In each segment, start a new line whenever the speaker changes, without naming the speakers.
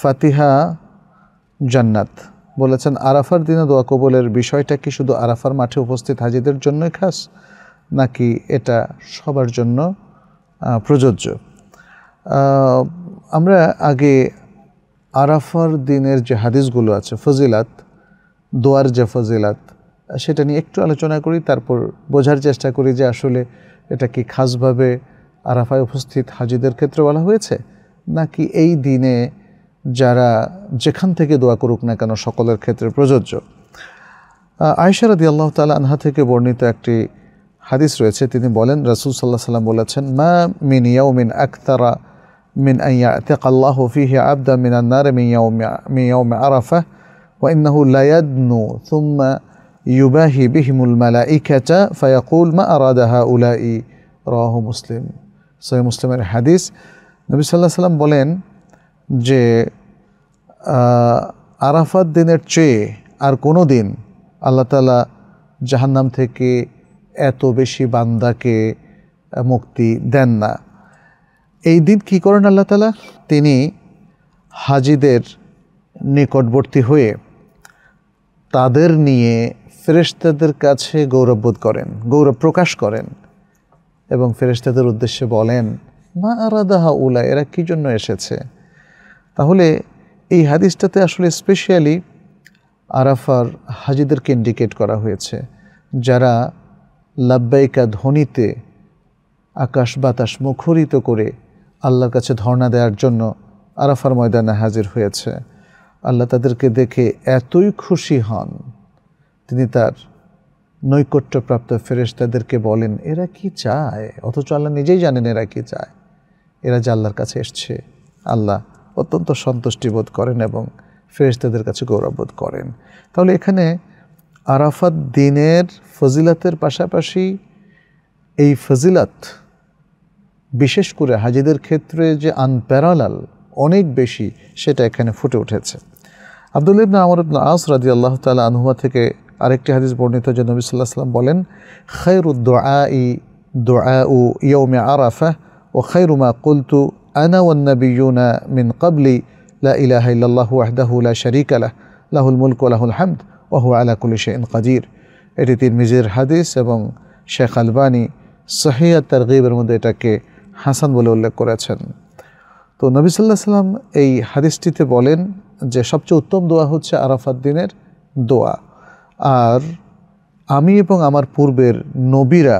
ফাতিহা জান্নাত বলেছেন আরাফার দিনে দোয়া কবলের বিষয়টা কি শুধু আরাফার মাঠে উপস্থিত হাজিদের জন্যই খাস নাকি এটা সবার জন্য প্রযোজ্য আমরা আগে আরাফার দিনের যে হাদিসগুলো আছে ফজিলাত দোয়ার যে ফজিলাত সেটা নিয়ে একটু আলোচনা করি তারপর বোঝার চেষ্টা করি যে আসলে এটা কি খাসভাবে আরাফায় উপস্থিত হাজিদের ক্ষেত্রে বলা হয়েছে নাকি এই দিনে যারা যেখান থেকে দোয়া করুক না কেন সকলের ক্ষেত্রে প্রযোজ্য আয়সা আল্লাহ তালা আনহা থেকে বর্ণিত একটি হাদিস রয়েছে তিনি বলেন রাসুল সাল্লাহ সাল্লাম বলেছেন মা মিন ইয়াও মিন আক্তারা মিন আইয়া আতেক আল্লাহ ফিহে আবদা মিন আন্নার মিয়াও মিয়াও আরাফা وإنه لا يدنو মালা ই بهم ফায়াকুল মা ما উলা ই رواه مسلم صحيح মুসলিমের হাদিস নবী সাল্লাহ সাল্লাম বলেন যে আরাফাত দিনের চেয়ে আর কোনো দিন আল্লাহ তালা জাহান্নাম থেকে এত বেশি বান্দাকে মুক্তি দেন না এই দিন কী করেন আল্লাহ তালা তিনি হাজিদের নিকটবর্তী হয়ে তাদের নিয়ে ফেরেশতাদের কাছে গৌরববোধ করেন গৌরব প্রকাশ করেন এবং ফেরেশতাদের উদ্দেশ্যে বলেন মা আরাদাহা উলা এরা কী জন্য এসেছে তাহলে এই হাদিসটাতে আসলে স্পেশালি আরাফার হাজিদেরকে ইন্ডিকেট করা হয়েছে যারা লাব্বাইকা ধ্বনিতে আকাশ বাতাস মুখরিত করে আল্লাহর কাছে ধর্ণা দেওয়ার জন্য আরাফার ময়দানে হাজির হয়েছে আল্লাহ তাদেরকে দেখে এতই খুশি হন তিনি তার নৈকট্যপ্রাপ্ত তাদেরকে বলেন এরা কি চায় অথচ আল্লাহ নিজেই জানেন এরা কি চায় এরা যে আল্লাহর কাছে এসছে আল্লাহ অত্যন্ত সন্তুষ্টি বোধ করেন এবং ফেরেশতাদের কাছে গৌরববোধ করেন তাহলে এখানে আরাফাত দিনের ফজিলাতের পাশাপাশি এই ফজিলাত বিশেষ করে হাজিদের ক্ষেত্রে যে আনপ্যারালাল অনেক বেশি সেটা এখানে ফুটে উঠেছে আবদুল ইবনা আমর ইবনা আস রাজি আল্লাহ তাল আনহুয়া থেকে আরেকটি হাদিস বর্ণিত যে নবী সাল্লাহ সাল্লাম বলেন খৈরুদ্দ উদ্দোয়া ই দোয়া উ ইয়ৌমে আরাফা وخير ما قلت أنا والنبيون من قبلي لا إله إلا الله وحده لا شريك له له الملك وله الحمد وهو على كل شيء قدير এটি তিরমিজির হাদিস এবং শেখ আলবানি সহিয়া তারগিবের মধ্যে এটাকে হাসান বলে উল্লেখ করেছেন তো নবী সাল্লাহ সাল্লাম এই হাদিসটিতে বলেন যে সবচেয়ে উত্তম দোয়া হচ্ছে আরাফাত দিনের দোয়া আর আমি এবং আমার পূর্বের নবীরা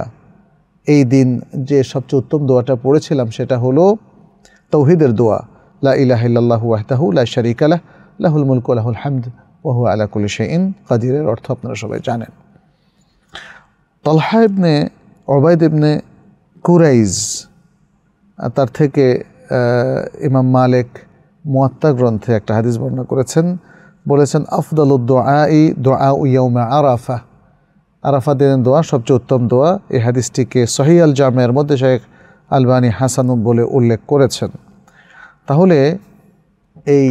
এই দিন যে সবচেয়ে উত্তম দোয়াটা পড়েছিলাম সেটা হলো তৌহিদের দোয়া লা ইলাহিল্লাহ ওয়াহদাহু লা শরিক আলাহ লাহুল মুলকু লাহুল হামদ আলা আলাকুল শাইন কাদিরের অর্থ আপনারা সবাই জানেন তালহা ইবনে অবায়দ ইবনে কুরাইজ তার থেকে ইমাম মালিক মুআত্তা গ্রন্থে একটা হাদিস বর্ণনা করেছেন বলেছেন আফদালুদ্দোয়া দোয়া ই দোয়া ইয়ৌমা আরাফা আরাফা দিনের দোয়া সবচেয়ে উত্তম দোয়া এই হাদিসটিকে সহি আল জামের মধ্যে শেখ আলবানী হাসানু বলে উল্লেখ করেছেন তাহলে এই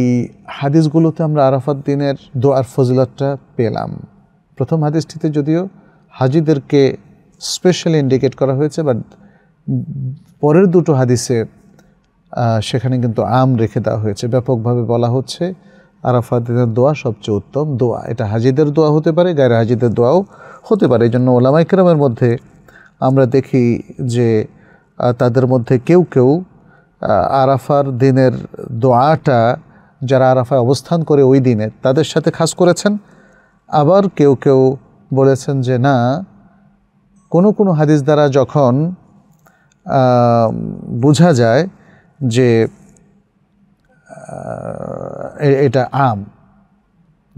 হাদিসগুলোতে আমরা আরাফাত দিনের দোয়ার ফজিলতটা পেলাম প্রথম হাদিসটিতে যদিও হাজিদেরকে স্পেশালি ইন্ডিকেট করা হয়েছে বাট পরের দুটো হাদিসে সেখানে কিন্তু আম রেখে দেওয়া হয়েছে ব্যাপকভাবে বলা হচ্ছে আরাফা দিনের দোয়া সবচেয়ে উত্তম দোয়া এটা হাজিদের দোয়া হতে পারে গায়ের হাজিদের দোয়াও হতে পারে এই জন্য ওলামাইকরামের মধ্যে আমরা দেখি যে তাদের মধ্যে কেউ কেউ আরাফার দিনের দোয়াটা যারা আরাফায় অবস্থান করে ওই দিনে তাদের সাথে খাস করেছেন আবার কেউ কেউ বলেছেন যে না কোনো কোনো হাদিস দ্বারা যখন বোঝা যায় যে এটা আম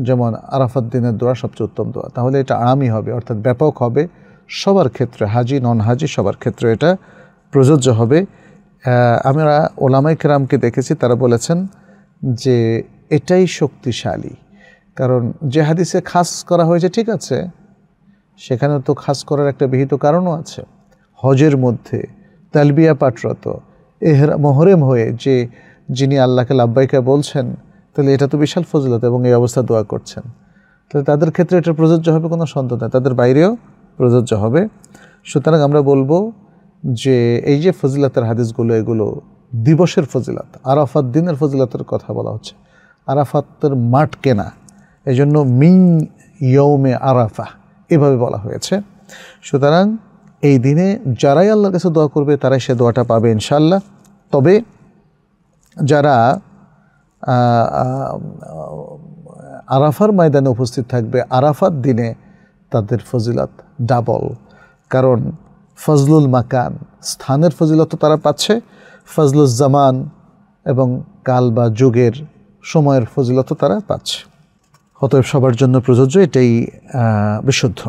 যেমন আরাফাত দিনের দোয়া সবচেয়ে উত্তম দোয়া তাহলে এটা আমই হবে অর্থাৎ ব্যাপক হবে সবার ক্ষেত্রে হাজি নন হাজি সবার ক্ষেত্রে এটা প্রযোজ্য হবে আমরা ওলামাই কেরামকে দেখেছি তারা বলেছেন যে এটাই শক্তিশালী কারণ যে হাদিসে খাস করা হয়েছে ঠিক আছে সেখানে তো খাস করার একটা বিহিত কারণও আছে হজের মধ্যে তালবিয়া পাটরত এহরা মহরেম হয়ে যে যিনি আল্লাহকে লাব্বাইকা বলছেন তাহলে এটা তো বিশাল ফজিলত এবং এই অবস্থা দোয়া করছেন তাহলে তাদের ক্ষেত্রে এটা প্রযোজ্য হবে কোনো সন্দেহ নয় তাদের বাইরেও প্রযোজ্য হবে সুতরাং আমরা বলবো যে এই যে ফজিলাতের হাদিসগুলো এগুলো দিবসের ফজিলাত আরাফাত দিনের ফজিলাতের কথা বলা হচ্ছে আরাফাতের মাঠ কেনা এই জন্য মিং ইয়ৌমে আরাফা এভাবে বলা হয়েছে সুতরাং এই দিনে যারাই আল্লাহর কাছে দোয়া করবে তারাই সে দোয়াটা পাবে ইনশাল্লাহ তবে যারা আরাফার ময়দানে উপস্থিত থাকবে আরাফার দিনে তাদের ফজিলত ডাবল কারণ ফজলুল মাকান স্থানের ফজিলত তারা পাচ্ছে ফজলুল জামান এবং কাল বা যুগের সময়ের ফজিলত তারা পাচ্ছে অতএব সবার জন্য প্রযোজ্য এটাই বিশুদ্ধ